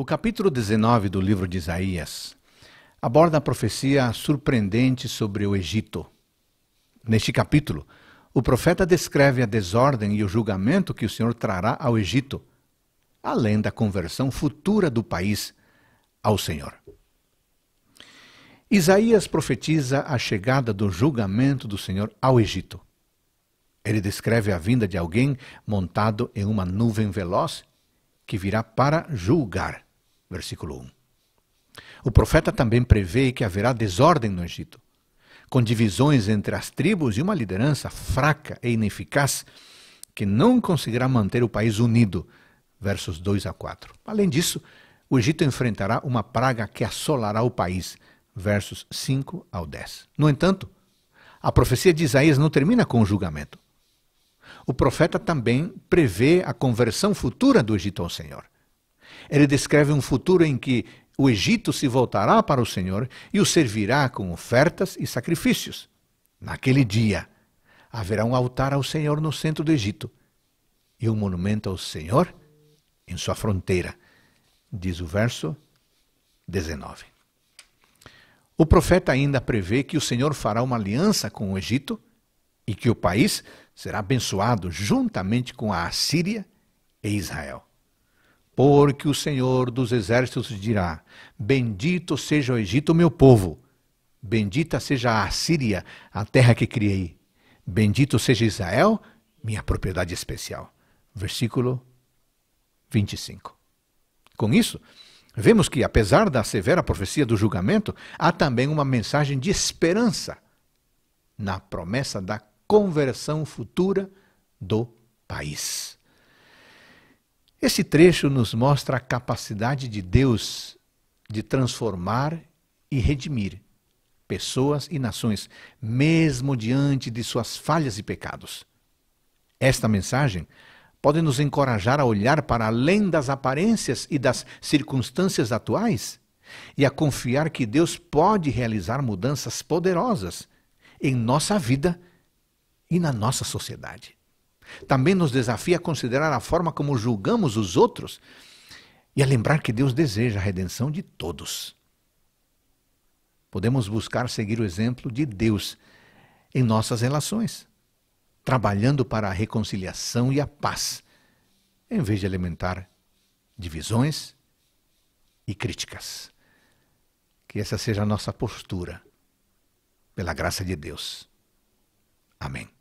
O capítulo 19 do livro de Isaías aborda a profecia surpreendente sobre o Egito. Neste capítulo, o profeta descreve a desordem e o julgamento que o Senhor trará ao Egito, além da conversão futura do país ao Senhor. Isaías profetiza a chegada do julgamento do Senhor ao Egito. Ele descreve a vinda de alguém montado em uma nuvem veloz que virá para julgar. Versículo 1. O profeta também prevê que haverá desordem no Egito, com divisões entre as tribos e uma liderança fraca e ineficaz que não conseguirá manter o país unido. Versos 2 a 4. Além disso, o Egito enfrentará uma praga que assolará o país. Versos 5 ao 10. No entanto, a profecia de Isaías não termina com o julgamento. O profeta também prevê a conversão futura do Egito ao Senhor. Ele descreve um futuro em que o Egito se voltará para o Senhor e o servirá com ofertas e sacrifícios. Naquele dia haverá um altar ao Senhor no centro do Egito e um monumento ao Senhor em sua fronteira, diz o verso 19. O profeta ainda prevê que o Senhor fará uma aliança com o Egito e que o país será abençoado juntamente com a Assíria e Israel. Porque o Senhor dos Exércitos dirá: Bendito seja o Egito, meu povo. Bendita seja a Síria, a terra que criei. Bendito seja Israel, minha propriedade especial. Versículo 25. Com isso, vemos que, apesar da severa profecia do julgamento, há também uma mensagem de esperança na promessa da conversão futura do país. Esse trecho nos mostra a capacidade de Deus de transformar e redimir pessoas e nações, mesmo diante de suas falhas e pecados. Esta mensagem pode nos encorajar a olhar para além das aparências e das circunstâncias atuais e a confiar que Deus pode realizar mudanças poderosas em nossa vida e na nossa sociedade. Também nos desafia a considerar a forma como julgamos os outros e a lembrar que Deus deseja a redenção de todos. Podemos buscar seguir o exemplo de Deus em nossas relações, trabalhando para a reconciliação e a paz, em vez de alimentar divisões e críticas. Que essa seja a nossa postura, pela graça de Deus. Amém.